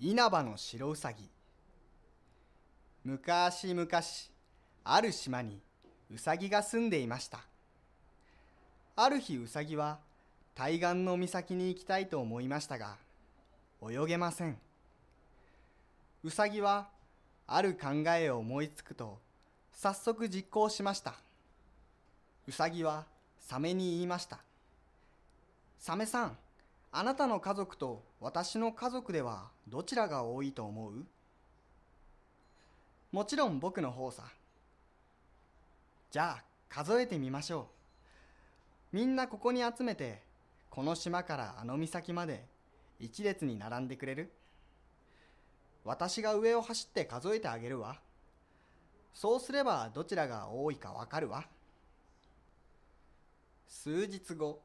稲葉の白うさぎ昔々ある島にうさぎが住んでいましたある日うさぎは対岸の岬に行きたいと思いましたが泳げませんうさぎはある考えを思いつくと早速実行しましたうさぎはサメに言いました「サメさんあなたの家族と私の家族ではどちらが多いと思うもちろん僕の方さ。じゃあ数えてみましょう。みんなここに集めて、この島からあの岬まで一列に並んでくれる私が上を走って数えてあげるわ。そうすればどちらが多いかわかるわ。数日後、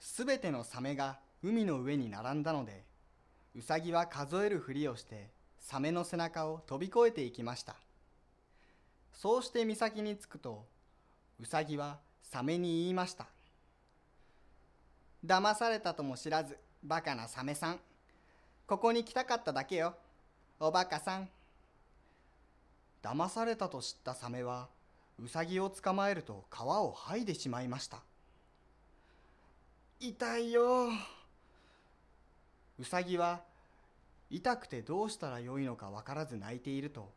すべてのサメが海の上に並んだので、ウサギは数えるふりをして、サメの背中を飛び越えていきました。そうして岬に着くと、ウサギはサメに言いました。騙されたとも知らず、バカなサメさん。ここに来たかっただけよ。おバカさん。騙されたと知ったサメは、ウサギを捕まえると皮を剥いでしまいました。痛いよ。ウサギは痛くてどうしたらよいのかわからず泣いていると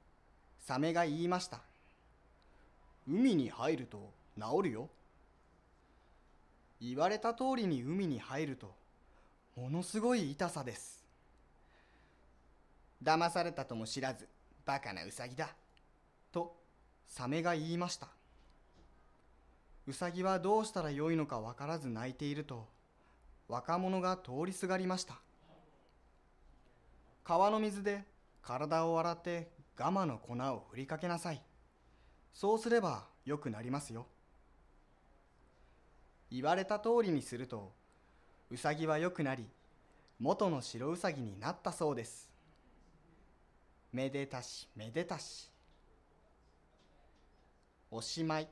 サメが言いました。海に入ると治るよ。言われた通りに海に入るとものすごい痛さです。騙されたとも知らずバカなウサギだ。とサメが言いました。ウサギはどうしたらよいのかわからず泣いていると若者が通りすがりました。川の水で体を洗ってガマの粉を振りかけなさい。そうすれば良くなりますよ。言われた通りにすると、ウサギは良くなり、元の白ウサギになったそうです。めでたしめでたし。おしまい。